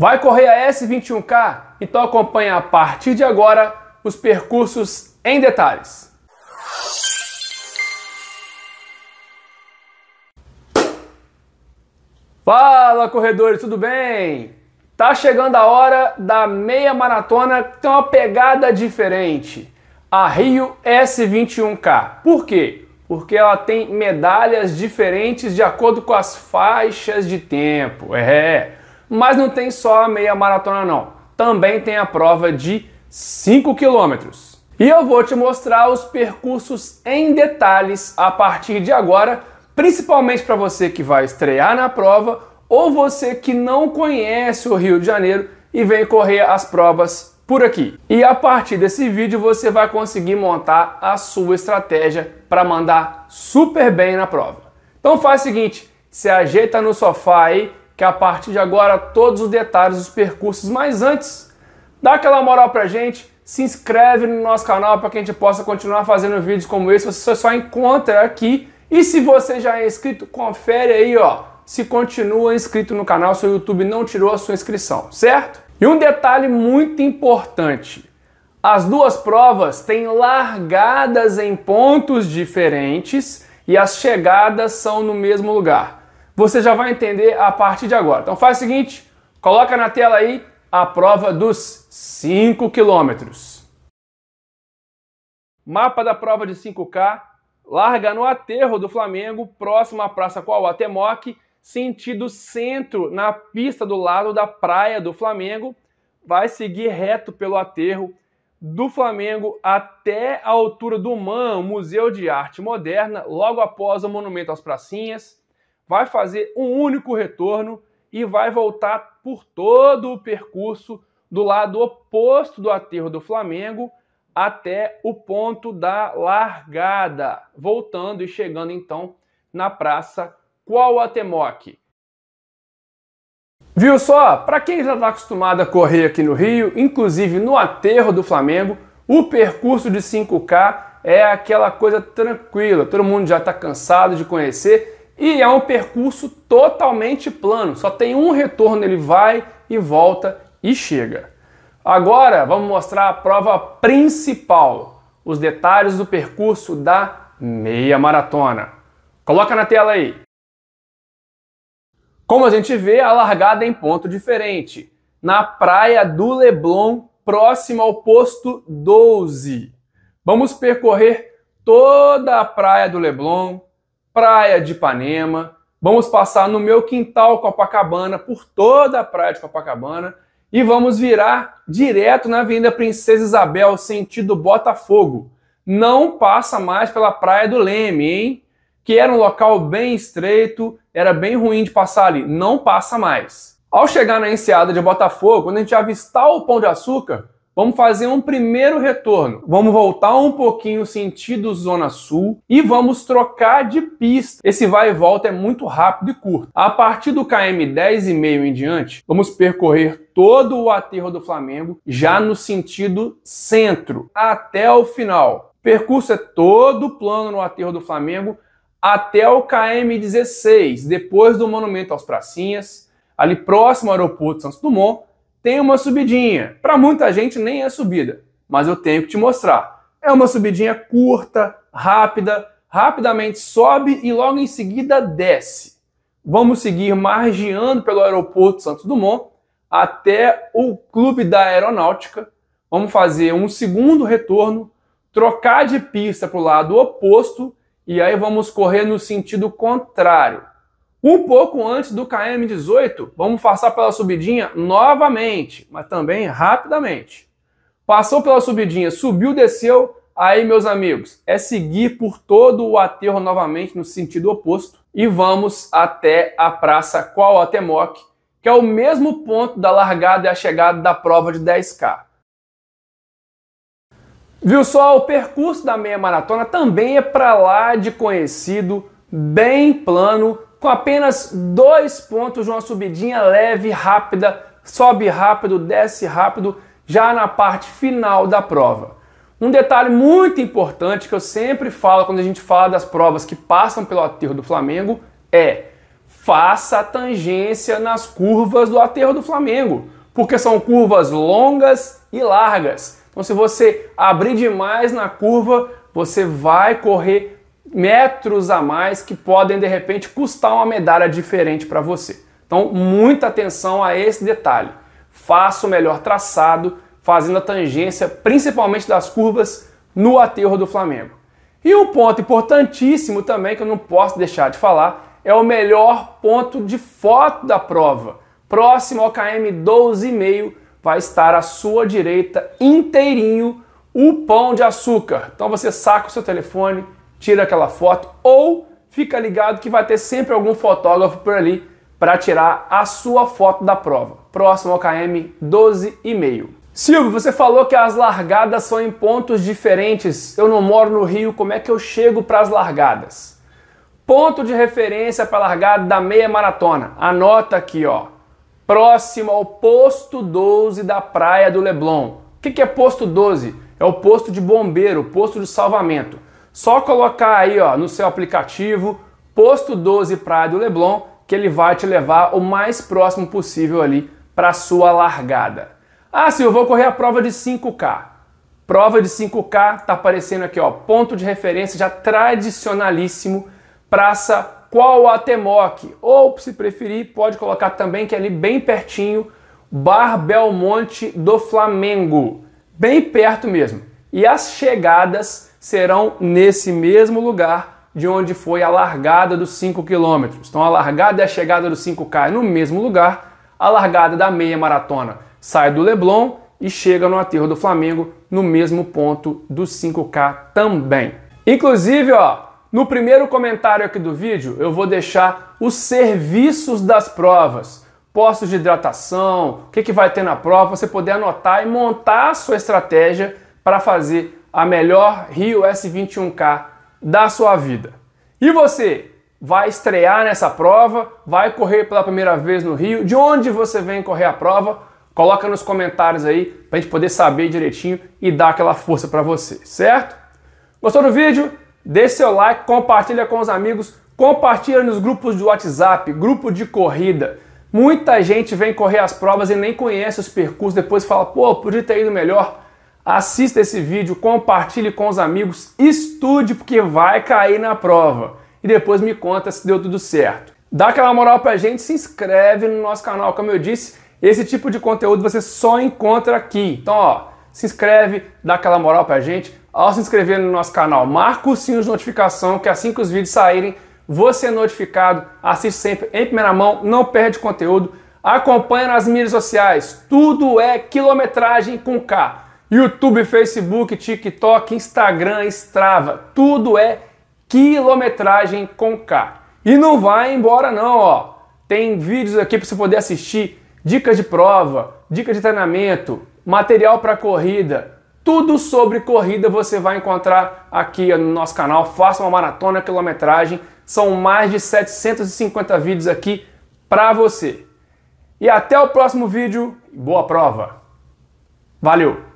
Vai correr a S21K? Então acompanha a partir de agora os percursos em detalhes. Fala corredores, tudo bem? Tá chegando a hora da meia maratona que tem uma pegada diferente. A Rio S21K. Por quê? Porque ela tem medalhas diferentes de acordo com as faixas de tempo. É. Mas não tem só a meia maratona não. Também tem a prova de 5 quilômetros. E eu vou te mostrar os percursos em detalhes a partir de agora, principalmente para você que vai estrear na prova ou você que não conhece o Rio de Janeiro e vem correr as provas por aqui. E a partir desse vídeo você vai conseguir montar a sua estratégia para mandar super bem na prova. Então faz o seguinte, se ajeita no sofá aí, que a partir de agora todos os detalhes dos percursos. Mas antes, dá aquela moral pra gente, se inscreve no nosso canal para que a gente possa continuar fazendo vídeos como esse. Você só encontra aqui. E se você já é inscrito, confere aí, ó, se continua inscrito no canal, seu YouTube não tirou a sua inscrição, certo? E um detalhe muito importante. As duas provas têm largadas em pontos diferentes e as chegadas são no mesmo lugar você já vai entender a partir de agora. Então faz o seguinte, coloca na tela aí a prova dos 5 quilômetros. Mapa da prova de 5K larga no aterro do Flamengo, próximo à Praça Qual sentido centro, na pista do lado da Praia do Flamengo. Vai seguir reto pelo aterro do Flamengo até a altura do MAN, Museu de Arte Moderna, logo após o Monumento às Pracinhas vai fazer um único retorno e vai voltar por todo o percurso do lado oposto do aterro do Flamengo até o ponto da largada, voltando e chegando então na praça Quauatemoc. Viu só? Para quem já está acostumado a correr aqui no Rio, inclusive no aterro do Flamengo, o percurso de 5K é aquela coisa tranquila, todo mundo já está cansado de conhecer e é um percurso totalmente plano, só tem um retorno, ele vai e volta e chega. Agora vamos mostrar a prova principal, os detalhes do percurso da meia maratona. Coloca na tela aí. Como a gente vê, a largada é em ponto diferente, na praia do Leblon, próximo ao posto 12. Vamos percorrer toda a praia do Leblon, Praia de Ipanema, vamos passar no meu quintal Copacabana, por toda a Praia de Copacabana e vamos virar direto na Avenida Princesa Isabel, sentido Botafogo. Não passa mais pela Praia do Leme, hein? Que era um local bem estreito, era bem ruim de passar ali. Não passa mais. Ao chegar na enseada de Botafogo, quando a gente avistar o Pão de Açúcar, Vamos fazer um primeiro retorno. Vamos voltar um pouquinho sentido zona sul e vamos trocar de pista. Esse vai e volta é muito rápido e curto. A partir do KM 10,5 em diante, vamos percorrer todo o aterro do Flamengo já no sentido centro até o final. O percurso é todo plano no aterro do Flamengo até o KM 16, depois do monumento às pracinhas, ali próximo ao aeroporto Santos Dumont tem uma subidinha. Para muita gente nem é subida, mas eu tenho que te mostrar. É uma subidinha curta, rápida, rapidamente sobe e logo em seguida desce. Vamos seguir margeando pelo aeroporto Santos Dumont até o Clube da Aeronáutica. Vamos fazer um segundo retorno, trocar de pista para o lado oposto e aí vamos correr no sentido contrário. Um pouco antes do KM18, vamos passar pela subidinha novamente, mas também rapidamente. Passou pela subidinha, subiu, desceu, aí meus amigos, é seguir por todo o aterro novamente no sentido oposto e vamos até a praça Quauatemoc, que é o mesmo ponto da largada e a chegada da prova de 10K. Viu só, o percurso da meia maratona também é para lá de conhecido, bem plano, com apenas dois pontos, uma subidinha leve, rápida, sobe rápido, desce rápido, já na parte final da prova. Um detalhe muito importante que eu sempre falo quando a gente fala das provas que passam pelo aterro do Flamengo é faça a tangência nas curvas do aterro do Flamengo, porque são curvas longas e largas. Então, se você abrir demais na curva, você vai correr metros a mais que podem de repente custar uma medalha diferente para você. Então, muita atenção a esse detalhe. Faça o melhor traçado, fazendo a tangência principalmente das curvas no aterro do Flamengo. E um ponto importantíssimo também que eu não posso deixar de falar é o melhor ponto de foto da prova. Próximo ao KM 12,5 vai estar à sua direita inteirinho o pão de açúcar. Então você saca o seu telefone, tira aquela foto ou fica ligado que vai ter sempre algum fotógrafo por ali para tirar a sua foto da prova. Próximo ao KM 12,5. Silvio, você falou que as largadas são em pontos diferentes. Eu não moro no Rio, como é que eu chego para as largadas? Ponto de referência para largada da meia maratona. Anota aqui, ó. Próximo ao posto 12 da Praia do Leblon. O que, que é posto 12? É o posto de bombeiro, posto de salvamento. Só colocar aí ó, no seu aplicativo Posto 12 Praia do Leblon que ele vai te levar o mais próximo possível ali para sua largada. Ah, eu vou correr a prova de 5K. Prova de 5K tá aparecendo aqui, ó, ponto de referência já tradicionalíssimo, Praça Quauatemoc, ou se preferir, pode colocar também que é ali bem pertinho, Bar Belmonte do Flamengo, bem perto mesmo. E as chegadas serão nesse mesmo lugar de onde foi a largada dos 5 km. Então a largada e a chegada dos 5K é no mesmo lugar. A largada da meia maratona sai do Leblon e chega no aterro do Flamengo no mesmo ponto dos 5K também. Inclusive, ó, no primeiro comentário aqui do vídeo, eu vou deixar os serviços das provas, postos de hidratação, o que, que vai ter na prova, você poder anotar e montar a sua estratégia para fazer a melhor Rio S21K da sua vida. E você vai estrear nessa prova, vai correr pela primeira vez no Rio, de onde você vem correr a prova? Coloca nos comentários aí para a gente poder saber direitinho e dar aquela força para você, certo? Gostou do vídeo? Deixe seu like, compartilha com os amigos, compartilha nos grupos de WhatsApp, grupo de corrida. Muita gente vem correr as provas e nem conhece os percursos, depois fala, pô, podia ter ido melhor. Assista esse vídeo, compartilhe com os amigos, estude porque vai cair na prova. E depois me conta se deu tudo certo. Dá aquela moral pra gente, se inscreve no nosso canal. Como eu disse, esse tipo de conteúdo você só encontra aqui. Então, ó, se inscreve, dá aquela moral pra gente. Ao se inscrever no nosso canal, marca o sininho de notificação, que assim que os vídeos saírem, você é notificado, assiste sempre em primeira mão, não perde conteúdo, acompanha nas mídias sociais, tudo é quilometragem com K. YouTube, Facebook, TikTok, Instagram, Strava, tudo é quilometragem com K. E não vai embora não, ó. Tem vídeos aqui para você poder assistir, dicas de prova, dicas de treinamento, material para corrida, tudo sobre corrida você vai encontrar aqui no nosso canal. Faça uma maratona quilometragem. São mais de 750 vídeos aqui para você. E até o próximo vídeo. Boa prova. Valeu.